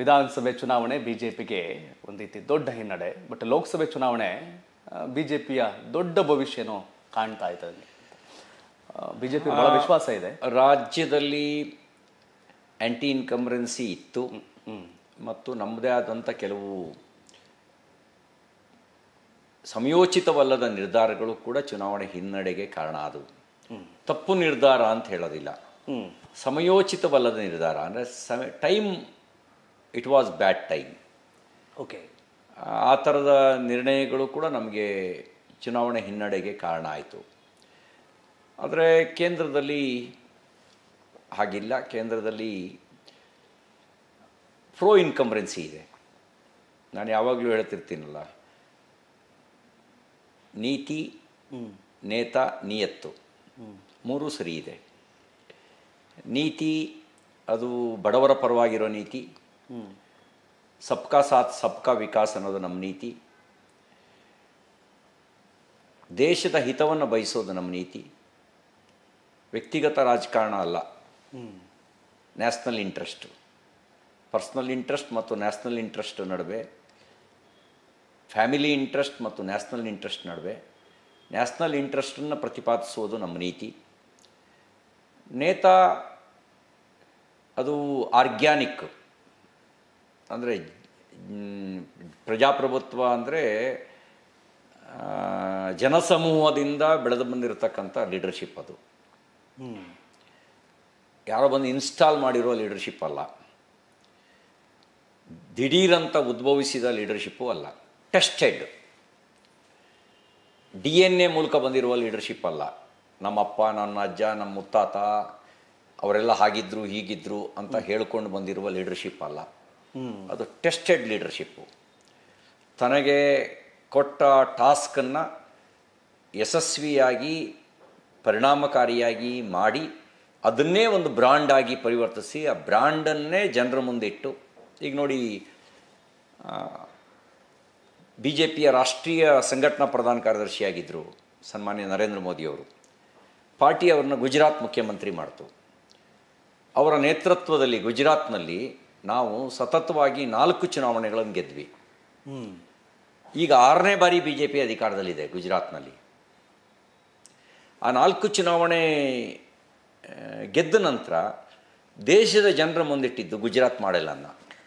ವಿಧಾನಸಭೆ ಚುನಾವಣೆ B J ಪಿಗೆ ಒಂದು ರೀತಿ ದೊಡ್ಡ ಹಿನ್ನಡೆ ಬಟ್ ಲೋಕಸಭೆ ಚುನಾವಣೆ ಬಿ ಜೆ ಪಿಯ ದೊಡ್ಡ ಭವಿಷ್ಯನೂ ಕಾಣ್ತಾ ಇದೆ ಬಿ ಜೆ ಪಿ ಬಹಳ ವಿಶ್ವಾಸ ಇದೆ ರಾಜ್ಯದಲ್ಲಿ ಆ್ಯಂಟಿ ಇನ್ಕಮ್ರೆನ್ಸಿ ಇತ್ತು ಮತ್ತು ನಮ್ಮದೇ ಆದಂಥ ಕೆಲವು ಸಮಯೋಚಿತವಲ್ಲದ ನಿರ್ಧಾರಗಳು ಕೂಡ ಚುನಾವಣೆ ಹಿನ್ನಡೆಗೆ ಕಾರಣ ಅದು ತಪ್ಪು ನಿರ್ಧಾರ ಅಂತ ಹೇಳೋದಿಲ್ಲ ಸಮಯೋಚಿತವಲ್ಲದ ನಿರ್ಧಾರ ಅಂದರೆ some time it was bad time okay ಆ ಥರದ ನಿರ್ಣಯಗಳು ಕೂಡ ನಮಗೆ ಚುನಾವಣೆ ಹಿನ್ನಡೆಗೆ ಕಾರಣ ಆಯಿತು ಆದರೆ ಕೇಂದ್ರದಲ್ಲಿ ಹಾಗಿಲ್ಲ ಕೇಂದ್ರದಲ್ಲಿ ಪ್ರೋ ಇನ್ಕಂಬ್ರೆನ್ಸಿ ಇದೆ ನಾನು ಯಾವಾಗಲೂ ಹೇಳ್ತಿರ್ತೀನಲ್ಲ ನೀತಿ ನೇತ ನಿಯತ್ತು ಮೂರು ಸರಿ ಇದೆ ನೀತಿ ಅದು ಬಡವರ ಪರವಾಗಿರೋ ನೀತಿ ಸಬ್ಕಾ ಸಾಥ್ ಸಬ್ಕಾ ವಿಕಾಸ್ ಅನ್ನೋದು ನಮ್ಮ ನೀತಿ ದೇಶದ ಹಿತವನ್ನು ಬಯಸೋದು ನಮ್ಮ ನೀತಿ ವ್ಯಕ್ತಿಗತ ರಾಜಕಾರಣ ಅಲ್ಲ ನ್ಯಾಷನಲ್ ಇಂಟ್ರೆಸ್ಟ್ ಪರ್ಸ್ನಲ್ ಇಂಟ್ರೆಸ್ಟ್ ಮತ್ತು ನ್ಯಾಷನಲ್ ಇಂಟ್ರೆಸ್ಟ್ ನಡುವೆ ಫ್ಯಾಮಿಲಿ ಇಂಟ್ರೆಸ್ಟ್ ಮತ್ತು ನ್ಯಾಷನಲ್ ಇಂಟ್ರೆಸ್ಟ್ ನಡುವೆ ನ್ಯಾಷನಲ್ ಇಂಟ್ರೆಸ್ಟನ್ನು ಪ್ರತಿಪಾದಿಸುವುದು ನಮ್ಮ ನೀತಿ ನೇತಾ ಅದು ಆರ್ಗ್ಯಾನಿಕ್ ಅಂದರೆ ಪ್ರಜಾಪ್ರಭುತ್ವ ಅಂದರೆ ಜನಸಮೂಹದಿಂದ ಬೆಳೆದು ಬಂದಿರತಕ್ಕಂಥ ಲೀಡರ್ಶಿಪ್ ಅದು ಯಾರೋ ಬಂದು ಇನ್ಸ್ಟಾಲ್ ಮಾಡಿರೋ ಲೀಡರ್ಶಿಪ್ ಅಲ್ಲ ದಿಢೀರಂತ ಉದ್ಭವಿಸಿದ ಲೀಡರ್ಶಿಪ್ಪು ಅಲ್ಲ ಟೆಸ್ಟೆಡ್ ಡಿ ಎನ್ ಎ ಮೂಲಕ ಬಂದಿರುವ ಲೀಡರ್ಶಿಪ್ ಅಲ್ಲ ನಮ್ಮಪ್ಪ ನನ್ನ ಅಜ್ಜ ನಮ್ಮ ಮುತ್ತಾತ ಅವರೆಲ್ಲ ಹಾಗಿದ್ರು ಹೀಗಿದ್ರು ಅಂತ ಹೇಳ್ಕೊಂಡು ಬಂದಿರುವ ಲೀಡರ್ಶಿಪ್ ಅಲ್ಲ ಅದು ಟೆಸ್ಟೆಡ್ ಲೀಡರ್ಶಿಪ್ಪು ತನಗೆ ಕೊಟ್ಟ ಟಾಸ್ಕನ್ನು ಯಶಸ್ವಿಯಾಗಿ ಪರಿಣಾಮಕಾರಿಯಾಗಿ ಮಾಡಿ ಅದನ್ನೇ ಒಂದು ಬ್ರ್ಯಾಂಡಾಗಿ ಪರಿವರ್ತಿಸಿ ಆ ಬ್ರ್ಯಾಂಡನ್ನೇ ಜನರ ಮುಂದೆ ಇಟ್ಟು ಈಗ ನೋಡಿ ಬಿ ಜೆ ಪಿಯ ರಾಷ್ಟ್ರೀಯ ಸಂಘಟನಾ ಪ್ರಧಾನ ಕಾರ್ಯದರ್ಶಿಯಾಗಿದ್ದರು ಸನ್ಮಾನ್ಯ ನರೇಂದ್ರ ಮೋದಿಯವರು ಪಾರ್ಟಿ ಅವರನ್ನು ಗುಜರಾತ್ ಮುಖ್ಯಮಂತ್ರಿ ಮಾಡ್ತು ಅವರ ನೇತೃತ್ವದಲ್ಲಿ ಗುಜರಾತ್ನಲ್ಲಿ ನಾವು ಸತತವಾಗಿ ನಾಲ್ಕು ಚುನಾವಣೆಗಳನ್ನು ಗೆದ್ವಿ ಈಗ ಆರನೇ ಬಾರಿ ಬಿ ಜೆ ಪಿ ಅಧಿಕಾರದಲ್ಲಿದೆ ಗುಜರಾತ್ನಲ್ಲಿ ಆ ನಾಲ್ಕು ಚುನಾವಣೆ ಗೆದ್ದ ನಂತರ ದೇಶದ ಜನರ ಮುಂದಿಟ್ಟಿದ್ದು ಗುಜರಾತ್ ನಾನು